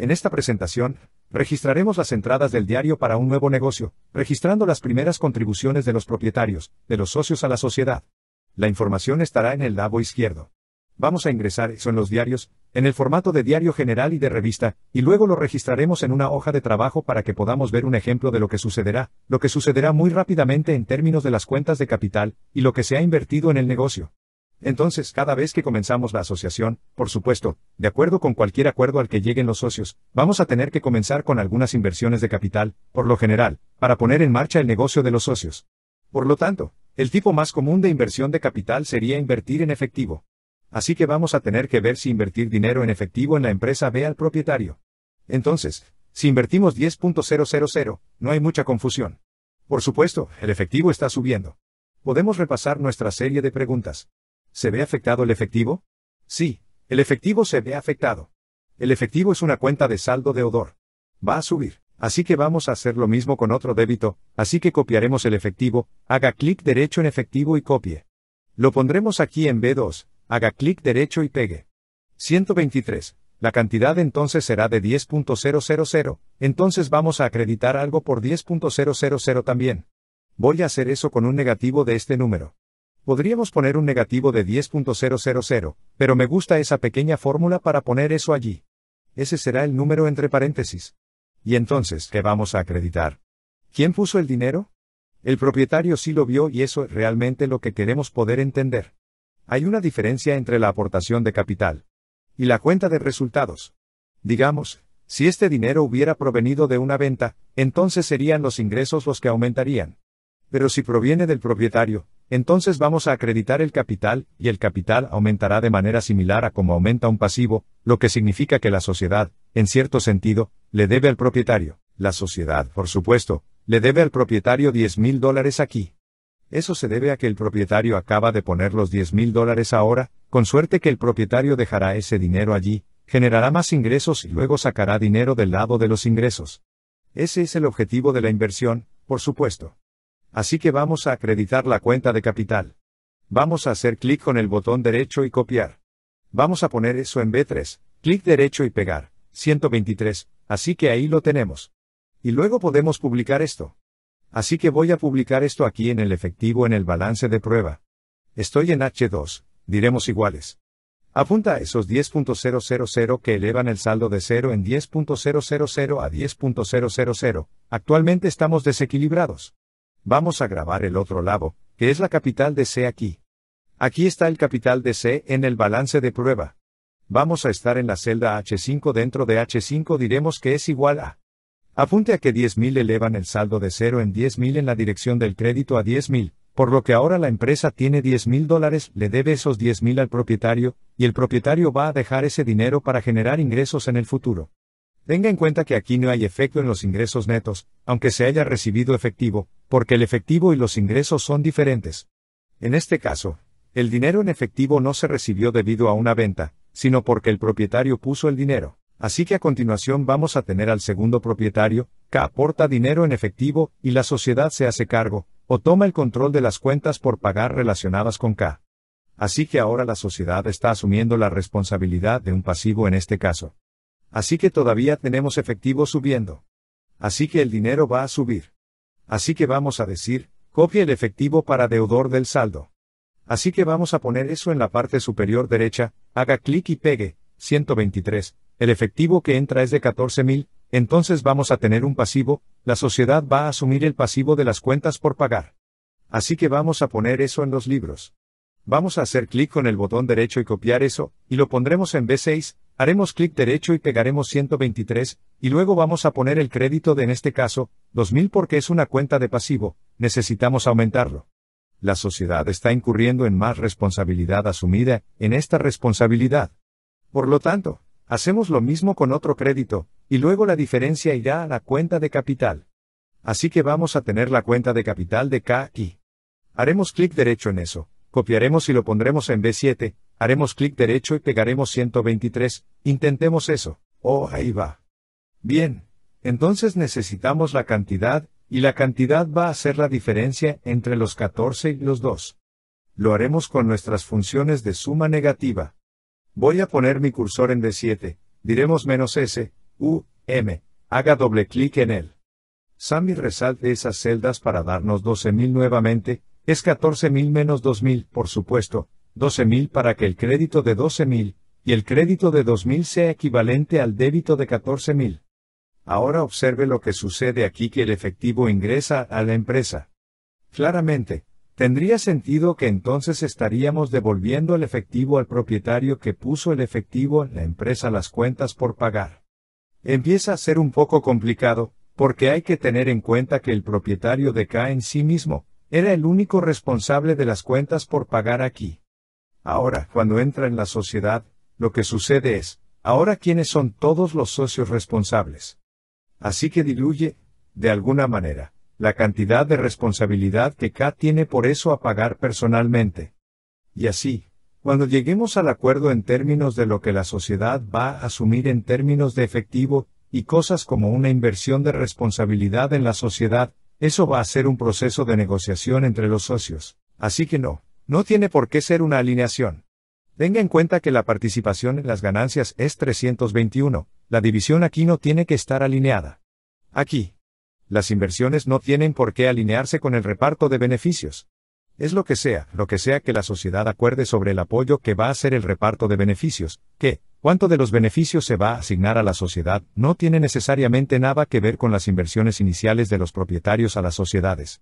En esta presentación, registraremos las entradas del diario para un nuevo negocio, registrando las primeras contribuciones de los propietarios, de los socios a la sociedad. La información estará en el lado izquierdo. Vamos a ingresar eso en los diarios, en el formato de diario general y de revista, y luego lo registraremos en una hoja de trabajo para que podamos ver un ejemplo de lo que sucederá, lo que sucederá muy rápidamente en términos de las cuentas de capital, y lo que se ha invertido en el negocio. Entonces, cada vez que comenzamos la asociación, por supuesto, de acuerdo con cualquier acuerdo al que lleguen los socios, vamos a tener que comenzar con algunas inversiones de capital, por lo general, para poner en marcha el negocio de los socios. Por lo tanto, el tipo más común de inversión de capital sería invertir en efectivo. Así que vamos a tener que ver si invertir dinero en efectivo en la empresa ve al propietario. Entonces, si invertimos 10.000, no hay mucha confusión. Por supuesto, el efectivo está subiendo. Podemos repasar nuestra serie de preguntas. ¿Se ve afectado el efectivo? Sí, el efectivo se ve afectado. El efectivo es una cuenta de saldo de odor. Va a subir. Así que vamos a hacer lo mismo con otro débito, así que copiaremos el efectivo, haga clic derecho en efectivo y copie. Lo pondremos aquí en B2, haga clic derecho y pegue. 123. La cantidad entonces será de 10.000, entonces vamos a acreditar algo por 10.000 también. Voy a hacer eso con un negativo de este número. Podríamos poner un negativo de 10.000, pero me gusta esa pequeña fórmula para poner eso allí. Ese será el número entre paréntesis. Y entonces, ¿qué vamos a acreditar? ¿Quién puso el dinero? El propietario sí lo vio y eso es realmente lo que queremos poder entender. Hay una diferencia entre la aportación de capital y la cuenta de resultados. Digamos, si este dinero hubiera provenido de una venta, entonces serían los ingresos los que aumentarían. Pero si proviene del propietario, entonces vamos a acreditar el capital, y el capital aumentará de manera similar a como aumenta un pasivo, lo que significa que la sociedad, en cierto sentido, le debe al propietario. La sociedad, por supuesto, le debe al propietario 10 mil dólares aquí. Eso se debe a que el propietario acaba de poner los 10 mil dólares ahora, con suerte que el propietario dejará ese dinero allí, generará más ingresos y luego sacará dinero del lado de los ingresos. Ese es el objetivo de la inversión, por supuesto. Así que vamos a acreditar la cuenta de capital. Vamos a hacer clic con el botón derecho y copiar. Vamos a poner eso en B3, clic derecho y pegar, 123, así que ahí lo tenemos. Y luego podemos publicar esto. Así que voy a publicar esto aquí en el efectivo en el balance de prueba. Estoy en H2, diremos iguales. Apunta a esos 10.000 que elevan el saldo de 0 en 10.000 a 10.000. Actualmente estamos desequilibrados. Vamos a grabar el otro lado, que es la capital de C aquí. Aquí está el capital de C en el balance de prueba. Vamos a estar en la celda H5 dentro de H5 diremos que es igual a. Apunte a que 10.000 elevan el saldo de 0 en 10.000 en la dirección del crédito a 10.000, por lo que ahora la empresa tiene 10.000 dólares, le debe esos 10.000 al propietario, y el propietario va a dejar ese dinero para generar ingresos en el futuro. Tenga en cuenta que aquí no hay efecto en los ingresos netos, aunque se haya recibido efectivo, porque el efectivo y los ingresos son diferentes. En este caso, el dinero en efectivo no se recibió debido a una venta, sino porque el propietario puso el dinero. Así que a continuación vamos a tener al segundo propietario, que aporta dinero en efectivo, y la sociedad se hace cargo, o toma el control de las cuentas por pagar relacionadas con K. Así que ahora la sociedad está asumiendo la responsabilidad de un pasivo en este caso. Así que todavía tenemos efectivo subiendo. Así que el dinero va a subir. Así que vamos a decir, copie el efectivo para deudor del saldo. Así que vamos a poner eso en la parte superior derecha, haga clic y pegue, 123, el efectivo que entra es de 14.000, entonces vamos a tener un pasivo, la sociedad va a asumir el pasivo de las cuentas por pagar. Así que vamos a poner eso en los libros. Vamos a hacer clic con el botón derecho y copiar eso, y lo pondremos en B6, Haremos clic derecho y pegaremos 123, y luego vamos a poner el crédito de en este caso, 2000 porque es una cuenta de pasivo, necesitamos aumentarlo. La sociedad está incurriendo en más responsabilidad asumida, en esta responsabilidad. Por lo tanto, hacemos lo mismo con otro crédito, y luego la diferencia irá a la cuenta de capital. Así que vamos a tener la cuenta de capital de K aquí. Haremos clic derecho en eso, copiaremos y lo pondremos en B7, Haremos clic derecho y pegaremos 123, intentemos eso. Oh, ahí va. Bien, entonces necesitamos la cantidad, y la cantidad va a ser la diferencia entre los 14 y los 2. Lo haremos con nuestras funciones de suma negativa. Voy a poner mi cursor en D7, diremos menos S, U, M, haga doble clic en él. Sammy resalte esas celdas para darnos 12.000 nuevamente, es 14.000 menos 2.000, por supuesto, 12.000 para que el crédito de 12.000 y el crédito de 2.000 sea equivalente al débito de 14.000. Ahora observe lo que sucede aquí que el efectivo ingresa a la empresa. Claramente, tendría sentido que entonces estaríamos devolviendo el efectivo al propietario que puso el efectivo en la empresa las cuentas por pagar. Empieza a ser un poco complicado, porque hay que tener en cuenta que el propietario de K en sí mismo, era el único responsable de las cuentas por pagar aquí. Ahora, cuando entra en la sociedad, lo que sucede es, ahora quiénes son todos los socios responsables. Así que diluye, de alguna manera, la cantidad de responsabilidad que K tiene por eso a pagar personalmente. Y así, cuando lleguemos al acuerdo en términos de lo que la sociedad va a asumir en términos de efectivo, y cosas como una inversión de responsabilidad en la sociedad, eso va a ser un proceso de negociación entre los socios. Así que no, no tiene por qué ser una alineación. Tenga en cuenta que la participación en las ganancias es 321, la división aquí no tiene que estar alineada. Aquí. Las inversiones no tienen por qué alinearse con el reparto de beneficios. Es lo que sea, lo que sea que la sociedad acuerde sobre el apoyo que va a hacer el reparto de beneficios, que, cuánto de los beneficios se va a asignar a la sociedad, no tiene necesariamente nada que ver con las inversiones iniciales de los propietarios a las sociedades.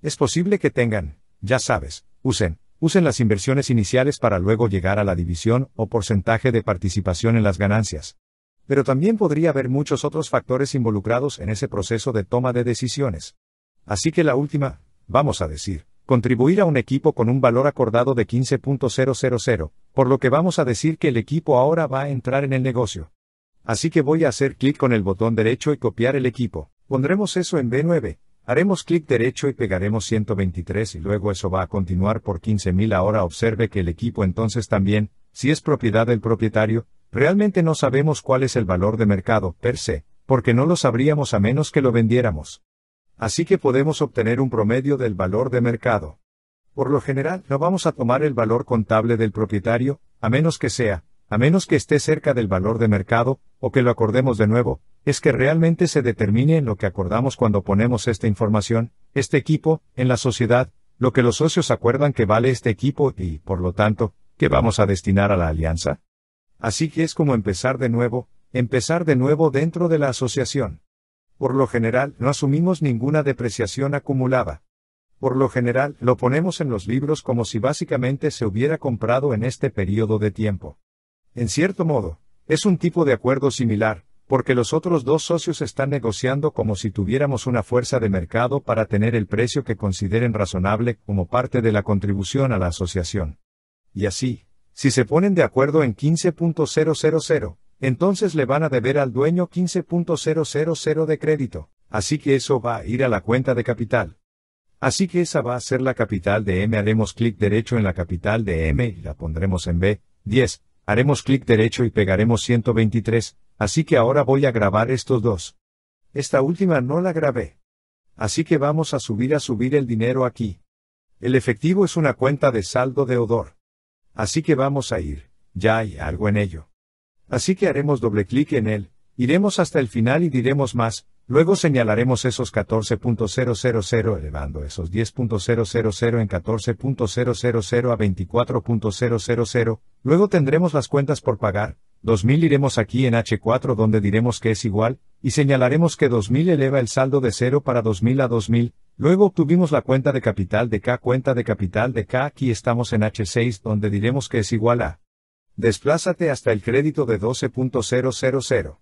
Es posible que tengan, ya sabes, usen, Usen las inversiones iniciales para luego llegar a la división o porcentaje de participación en las ganancias. Pero también podría haber muchos otros factores involucrados en ese proceso de toma de decisiones. Así que la última, vamos a decir, contribuir a un equipo con un valor acordado de 15.000, por lo que vamos a decir que el equipo ahora va a entrar en el negocio. Así que voy a hacer clic con el botón derecho y copiar el equipo. Pondremos eso en B9, Haremos clic derecho y pegaremos 123 y luego eso va a continuar por 15.000 ahora observe que el equipo entonces también, si es propiedad del propietario, realmente no sabemos cuál es el valor de mercado, per se, porque no lo sabríamos a menos que lo vendiéramos. Así que podemos obtener un promedio del valor de mercado. Por lo general, no vamos a tomar el valor contable del propietario, a menos que sea, a menos que esté cerca del valor de mercado, o que lo acordemos de nuevo, es que realmente se determine en lo que acordamos cuando ponemos esta información, este equipo, en la sociedad, lo que los socios acuerdan que vale este equipo y, por lo tanto, que vamos a destinar a la alianza. Así que es como empezar de nuevo, empezar de nuevo dentro de la asociación. Por lo general, no asumimos ninguna depreciación acumulada. Por lo general, lo ponemos en los libros como si básicamente se hubiera comprado en este periodo de tiempo. En cierto modo, es un tipo de acuerdo similar, porque los otros dos socios están negociando como si tuviéramos una fuerza de mercado para tener el precio que consideren razonable como parte de la contribución a la asociación. Y así, si se ponen de acuerdo en 15.000, entonces le van a deber al dueño 15.000 de crédito, así que eso va a ir a la cuenta de capital. Así que esa va a ser la capital de M, haremos clic derecho en la capital de M y la pondremos en B, 10, haremos clic derecho y pegaremos 123, Así que ahora voy a grabar estos dos. Esta última no la grabé. Así que vamos a subir a subir el dinero aquí. El efectivo es una cuenta de saldo de odor. Así que vamos a ir, ya hay algo en ello. Así que haremos doble clic en él, iremos hasta el final y diremos más, luego señalaremos esos 14.000 elevando esos 10.000 en 14.000 a 24.000, luego tendremos las cuentas por pagar, 2000 iremos aquí en H4 donde diremos que es igual, y señalaremos que 2000 eleva el saldo de 0 para 2000 a 2000, luego obtuvimos la cuenta de capital de K cuenta de capital de K aquí estamos en H6 donde diremos que es igual a. Desplázate hasta el crédito de 12.000.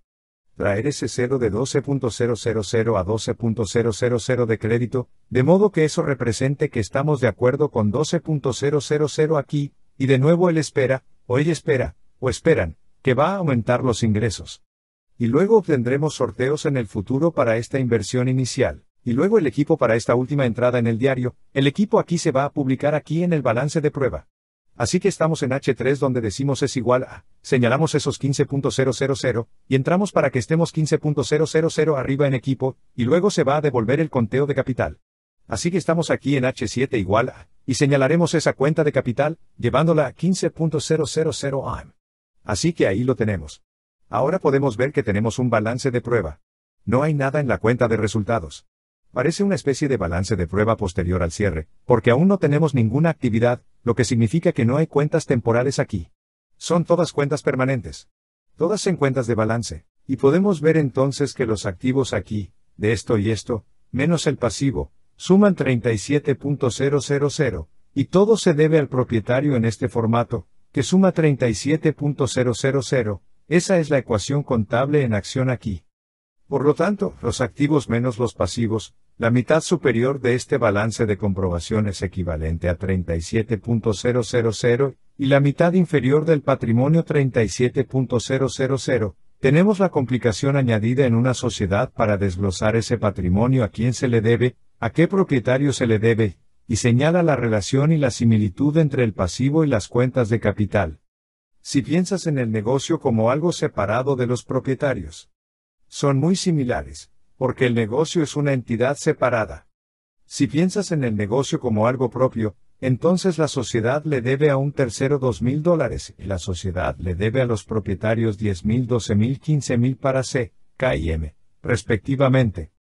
Traer ese 0 de 12.000 a 12.000 de crédito, de modo que eso represente que estamos de acuerdo con 12.000 aquí, y de nuevo él espera, o ella espera, o esperan, que va a aumentar los ingresos. Y luego obtendremos sorteos en el futuro para esta inversión inicial. Y luego el equipo para esta última entrada en el diario, el equipo aquí se va a publicar aquí en el balance de prueba. Así que estamos en H3 donde decimos es igual a, señalamos esos 15.000 y entramos para que estemos 15.000 arriba en equipo, y luego se va a devolver el conteo de capital. Así que estamos aquí en H7 igual a, y señalaremos esa cuenta de capital, llevándola a 15.000 AM. Así que ahí lo tenemos. Ahora podemos ver que tenemos un balance de prueba. No hay nada en la cuenta de resultados. Parece una especie de balance de prueba posterior al cierre, porque aún no tenemos ninguna actividad, lo que significa que no hay cuentas temporales aquí. Son todas cuentas permanentes. Todas en cuentas de balance. Y podemos ver entonces que los activos aquí, de esto y esto, menos el pasivo, suman 37.000, y todo se debe al propietario en este formato, que suma 37.000, esa es la ecuación contable en acción aquí. Por lo tanto, los activos menos los pasivos, la mitad superior de este balance de comprobación es equivalente a 37.000 y la mitad inferior del patrimonio 37.000. Tenemos la complicación añadida en una sociedad para desglosar ese patrimonio a quién se le debe, a qué propietario se le debe, y señala la relación y la similitud entre el pasivo y las cuentas de capital. Si piensas en el negocio como algo separado de los propietarios, son muy similares, porque el negocio es una entidad separada. Si piensas en el negocio como algo propio, entonces la sociedad le debe a un tercero dos mil dólares y la sociedad le debe a los propietarios diez mil, doce mil, quince mil para C, K y M, respectivamente.